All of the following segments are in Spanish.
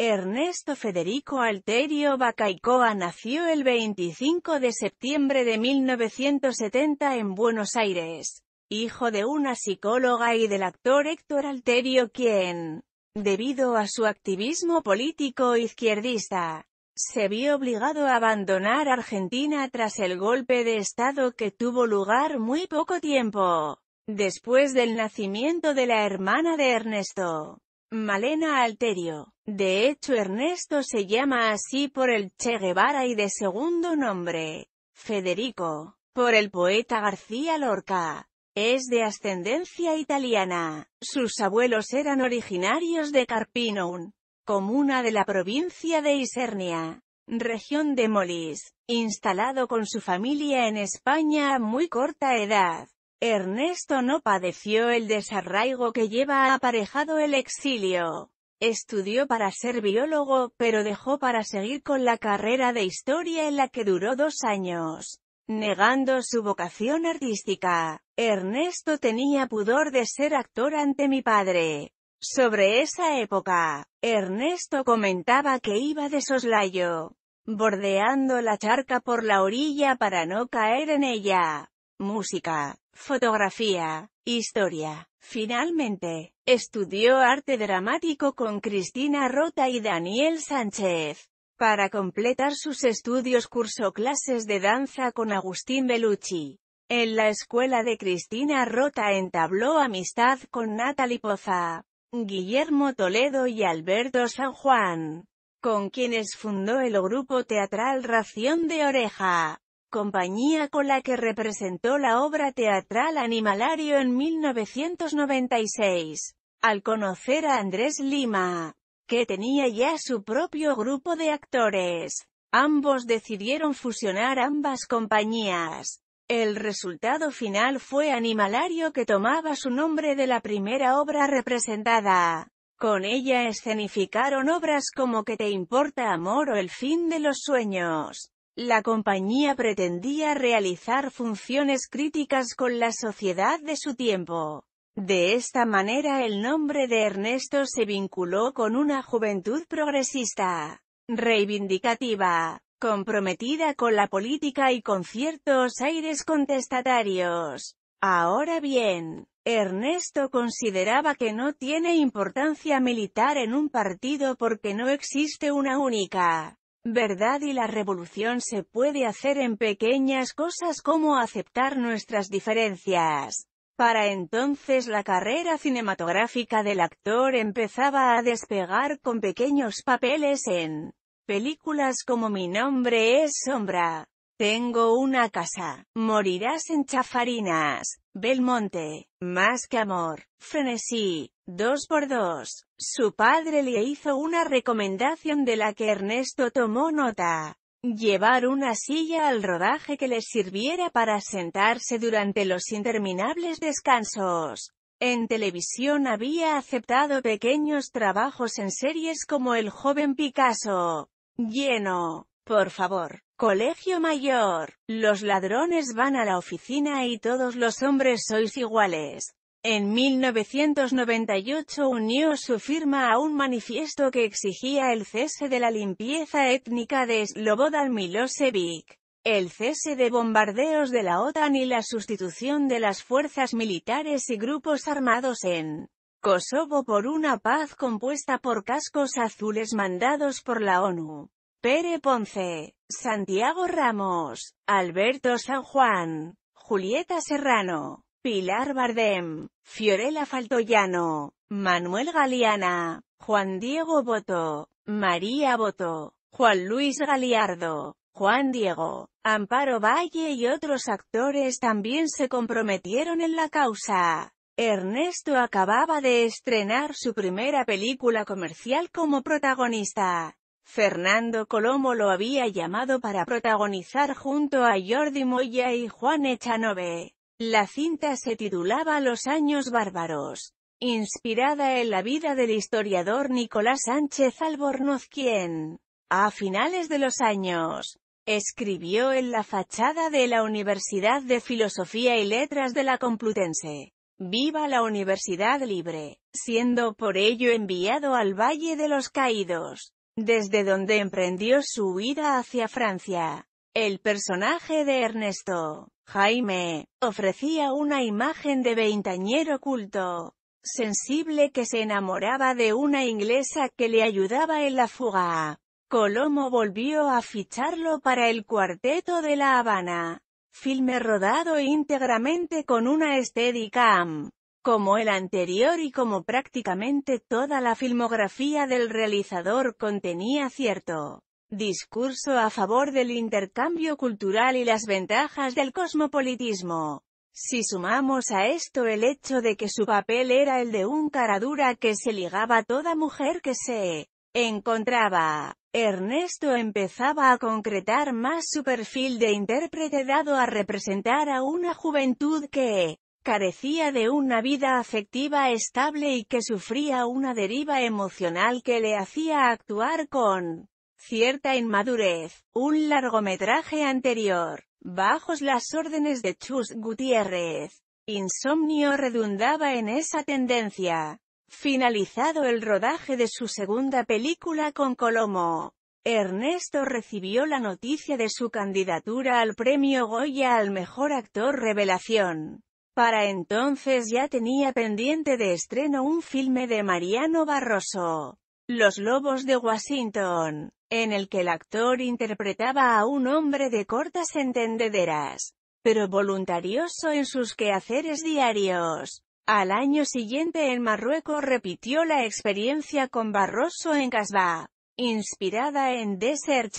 Ernesto Federico Alterio Bacaicoa nació el 25 de septiembre de 1970 en Buenos Aires, hijo de una psicóloga y del actor Héctor Alterio quien, debido a su activismo político izquierdista, se vio obligado a abandonar Argentina tras el golpe de Estado que tuvo lugar muy poco tiempo, después del nacimiento de la hermana de Ernesto. Malena Alterio. De hecho Ernesto se llama así por el Che Guevara y de segundo nombre, Federico, por el poeta García Lorca. Es de ascendencia italiana. Sus abuelos eran originarios de Carpinum, comuna de la provincia de Isernia, región de Molis, instalado con su familia en España a muy corta edad. Ernesto no padeció el desarraigo que lleva aparejado el exilio. Estudió para ser biólogo, pero dejó para seguir con la carrera de historia en la que duró dos años, negando su vocación artística. Ernesto tenía pudor de ser actor ante mi padre. Sobre esa época, Ernesto comentaba que iba de soslayo, bordeando la charca por la orilla para no caer en ella. Música fotografía, historia. Finalmente, estudió arte dramático con Cristina Rota y Daniel Sánchez. Para completar sus estudios cursó clases de danza con Agustín Bellucci. En la escuela de Cristina Rota entabló amistad con Natalie Poza, Guillermo Toledo y Alberto San Juan, con quienes fundó el grupo teatral Ración de Oreja compañía con la que representó la obra teatral Animalario en 1996. Al conocer a Andrés Lima, que tenía ya su propio grupo de actores, ambos decidieron fusionar ambas compañías. El resultado final fue Animalario que tomaba su nombre de la primera obra representada. Con ella escenificaron obras como Que te importa amor o El fin de los sueños. La compañía pretendía realizar funciones críticas con la sociedad de su tiempo. De esta manera el nombre de Ernesto se vinculó con una juventud progresista, reivindicativa, comprometida con la política y con ciertos aires contestatarios. Ahora bien, Ernesto consideraba que no tiene importancia militar en un partido porque no existe una única verdad y la revolución se puede hacer en pequeñas cosas como aceptar nuestras diferencias. Para entonces la carrera cinematográfica del actor empezaba a despegar con pequeños papeles en películas como Mi nombre es Sombra, Tengo una casa, Morirás en chafarinas, Belmonte, Más que amor, Frenesí, Dos por dos. Su padre le hizo una recomendación de la que Ernesto tomó nota. Llevar una silla al rodaje que le sirviera para sentarse durante los interminables descansos. En televisión había aceptado pequeños trabajos en series como El joven Picasso, Lleno, Por favor, Colegio Mayor, Los ladrones van a la oficina y todos los hombres sois iguales. En 1998 unió su firma a un manifiesto que exigía el cese de la limpieza étnica de Slobodan Milosevic, el cese de bombardeos de la OTAN y la sustitución de las fuerzas militares y grupos armados en Kosovo por una paz compuesta por cascos azules mandados por la ONU. Pere Ponce, Santiago Ramos, Alberto San Juan, Julieta Serrano. Pilar Bardem, Fiorella Faltoyano, Manuel Galeana, Juan Diego Boto, María Boto, Juan Luis Galiardo, Juan Diego, Amparo Valle y otros actores también se comprometieron en la causa. Ernesto acababa de estrenar su primera película comercial como protagonista. Fernando Colomo lo había llamado para protagonizar junto a Jordi Moya y Juan Echanove. La cinta se titulaba Los años bárbaros, inspirada en la vida del historiador Nicolás Sánchez Albornoz quien, a finales de los años, escribió en la fachada de la Universidad de Filosofía y Letras de la Complutense. Viva la Universidad Libre, siendo por ello enviado al Valle de los Caídos, desde donde emprendió su huida hacia Francia. El personaje de Ernesto Jaime, ofrecía una imagen de veintañero culto, sensible que se enamoraba de una inglesa que le ayudaba en la fuga. Colomo volvió a ficharlo para el Cuarteto de La Habana, filme rodado íntegramente con una Steadicam, mm, como el anterior y como prácticamente toda la filmografía del realizador contenía cierto Discurso a favor del intercambio cultural y las ventajas del cosmopolitismo. Si sumamos a esto el hecho de que su papel era el de un caradura que se ligaba a toda mujer que se encontraba, Ernesto empezaba a concretar más su perfil de intérprete dado a representar a una juventud que carecía de una vida afectiva estable y que sufría una deriva emocional que le hacía actuar con cierta inmadurez, un largometraje anterior, bajos las órdenes de Chus Gutiérrez. Insomnio redundaba en esa tendencia. Finalizado el rodaje de su segunda película con Colomo, Ernesto recibió la noticia de su candidatura al premio Goya al Mejor Actor Revelación. Para entonces ya tenía pendiente de estreno un filme de Mariano Barroso, los Lobos de Washington, en el que el actor interpretaba a un hombre de cortas entendederas, pero voluntarioso en sus quehaceres diarios. Al año siguiente en Marruecos repitió la experiencia con Barroso en Casbah, inspirada en Desert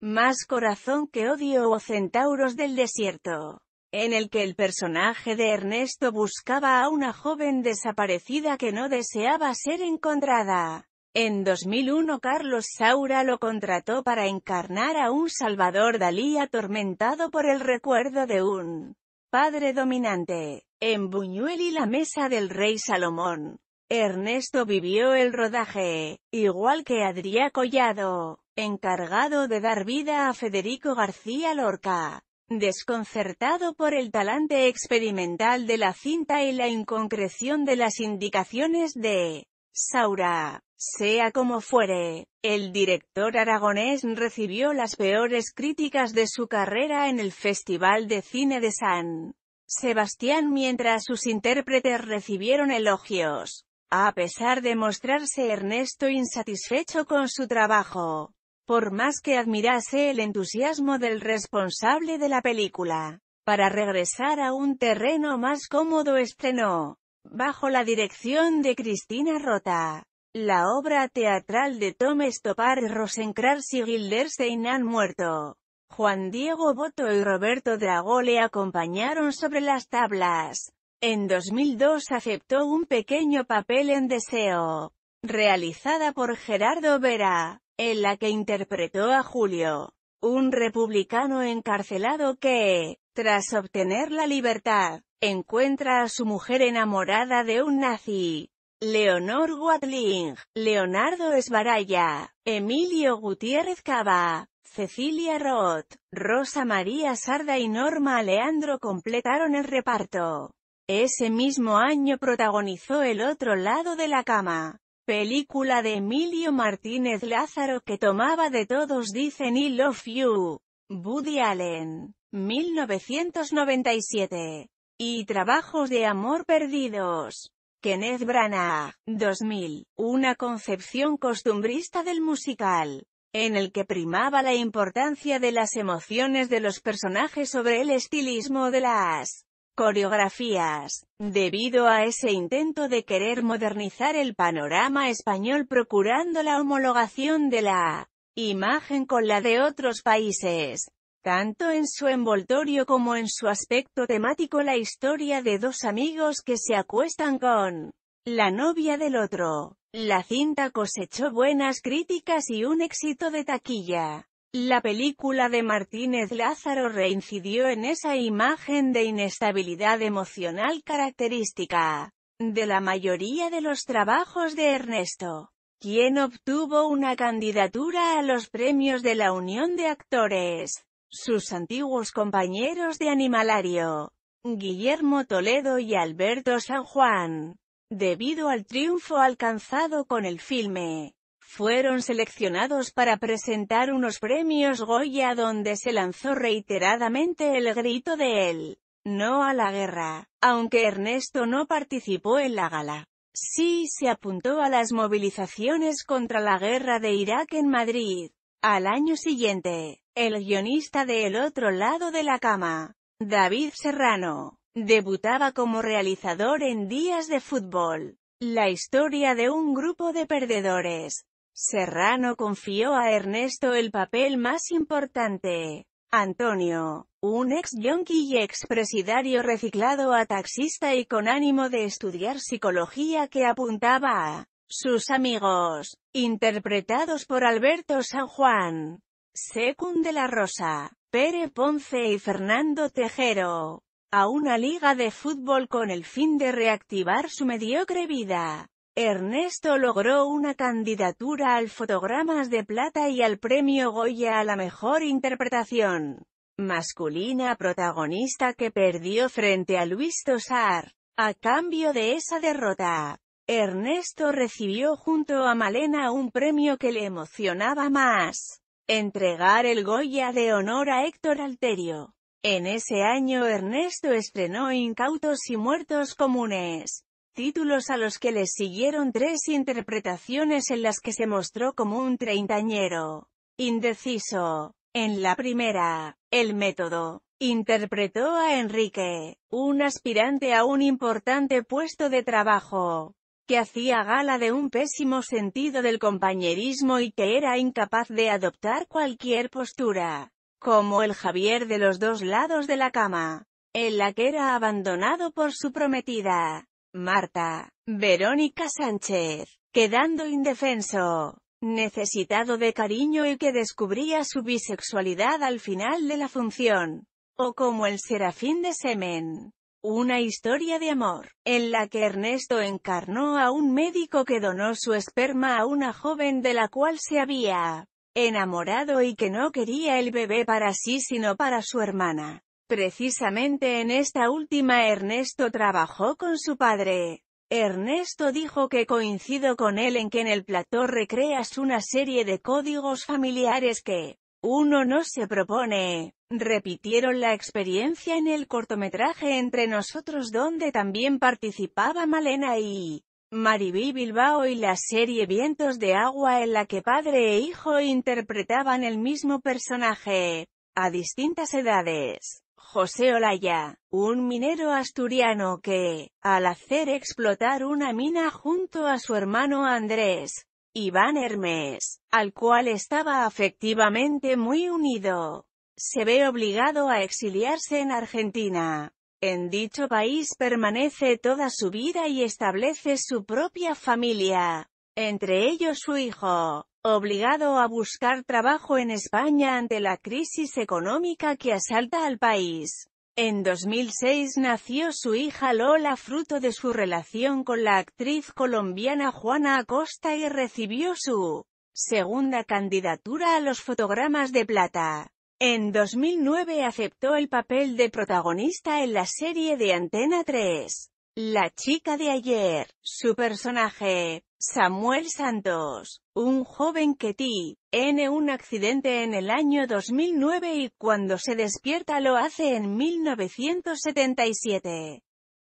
Más Corazón que Odio o Centauros del Desierto en el que el personaje de Ernesto buscaba a una joven desaparecida que no deseaba ser encontrada. En 2001 Carlos Saura lo contrató para encarnar a un Salvador Dalí atormentado por el recuerdo de un padre dominante. En Buñuel y la mesa del rey Salomón, Ernesto vivió el rodaje, igual que Adrián Collado, encargado de dar vida a Federico García Lorca. Desconcertado por el talante experimental de la cinta y la inconcreción de las indicaciones de Saura, sea como fuere, el director aragonés recibió las peores críticas de su carrera en el Festival de Cine de San Sebastián mientras sus intérpretes recibieron elogios. A pesar de mostrarse Ernesto insatisfecho con su trabajo, por más que admirase el entusiasmo del responsable de la película, para regresar a un terreno más cómodo estrenó, bajo la dirección de Cristina Rota, la obra teatral de Tom Stoppard, Rosencrantz y Gilderstein han muerto. Juan Diego Boto y Roberto Dragó le acompañaron sobre las tablas. En 2002 aceptó un pequeño papel en Deseo, realizada por Gerardo Vera, en la que interpretó a Julio, un republicano encarcelado que, tras obtener la libertad, encuentra a su mujer enamorada de un nazi. Leonor Watling, Leonardo Esbaraya, Emilio Gutiérrez Cava, Cecilia Roth, Rosa María Sarda y Norma Alejandro completaron el reparto. Ese mismo año protagonizó El otro lado de la cama, película de Emilio Martínez Lázaro que tomaba de todos dicen I love you, Woody Allen, 1997, y Trabajos de amor perdidos. Kenneth Branagh, 2000, una concepción costumbrista del musical, en el que primaba la importancia de las emociones de los personajes sobre el estilismo de las coreografías. Debido a ese intento de querer modernizar el panorama español procurando la homologación de la imagen con la de otros países, tanto en su envoltorio como en su aspecto temático la historia de dos amigos que se acuestan con la novia del otro. La cinta cosechó buenas críticas y un éxito de taquilla. La película de Martínez Lázaro reincidió en esa imagen de inestabilidad emocional característica de la mayoría de los trabajos de Ernesto, quien obtuvo una candidatura a los premios de la Unión de Actores. Sus antiguos compañeros de animalario, Guillermo Toledo y Alberto San Juan, debido al triunfo alcanzado con el filme, fueron seleccionados para presentar unos premios Goya donde se lanzó reiteradamente el grito de él, no a la guerra, aunque Ernesto no participó en la gala. Sí se apuntó a las movilizaciones contra la guerra de Irak en Madrid. Al año siguiente, el guionista de El otro lado de la cama, David Serrano, debutaba como realizador en Días de Fútbol, la historia de un grupo de perdedores. Serrano confió a Ernesto el papel más importante. Antonio, un ex yonki y expresidario reciclado a taxista y con ánimo de estudiar psicología que apuntaba a sus amigos, interpretados por Alberto San Juan, Secund de la Rosa, Pere Ponce y Fernando Tejero, a una liga de fútbol con el fin de reactivar su mediocre vida. Ernesto logró una candidatura al Fotogramas de Plata y al Premio Goya a la Mejor Interpretación Masculina protagonista que perdió frente a Luis Tosar. A cambio de esa derrota, Ernesto recibió junto a Malena un premio que le emocionaba más entregar el Goya de honor a Héctor Alterio. En ese año Ernesto estrenó Incautos y Muertos Comunes, títulos a los que le siguieron tres interpretaciones en las que se mostró como un treintañero. Indeciso. En la primera, El Método, interpretó a Enrique, un aspirante a un importante puesto de trabajo, que hacía gala de un pésimo sentido del compañerismo y que era incapaz de adoptar cualquier postura, como el Javier de los dos lados de la cama, en la que era abandonado por su prometida, Marta, Verónica Sánchez, quedando indefenso, necesitado de cariño y que descubría su bisexualidad al final de la función, o como el serafín de semen una historia de amor, en la que Ernesto encarnó a un médico que donó su esperma a una joven de la cual se había enamorado y que no quería el bebé para sí sino para su hermana. Precisamente en esta última Ernesto trabajó con su padre. Ernesto dijo que coincido con él en que en el plató recreas una serie de códigos familiares que uno no se propone. Repitieron la experiencia en el cortometraje Entre Nosotros donde también participaba Malena y Mariví Bilbao y la serie Vientos de Agua en la que padre e hijo interpretaban el mismo personaje, a distintas edades. José Olaya, un minero asturiano que, al hacer explotar una mina junto a su hermano Andrés, Iván Hermes, al cual estaba afectivamente muy unido, se ve obligado a exiliarse en Argentina. En dicho país permanece toda su vida y establece su propia familia, entre ellos su hijo, obligado a buscar trabajo en España ante la crisis económica que asalta al país. En 2006 nació su hija Lola fruto de su relación con la actriz colombiana Juana Acosta y recibió su segunda candidatura a los fotogramas de plata. En 2009 aceptó el papel de protagonista en la serie de Antena 3, La chica de ayer. Su personaje, Samuel Santos, un joven que tiene un accidente en el año 2009 y cuando se despierta lo hace en 1977.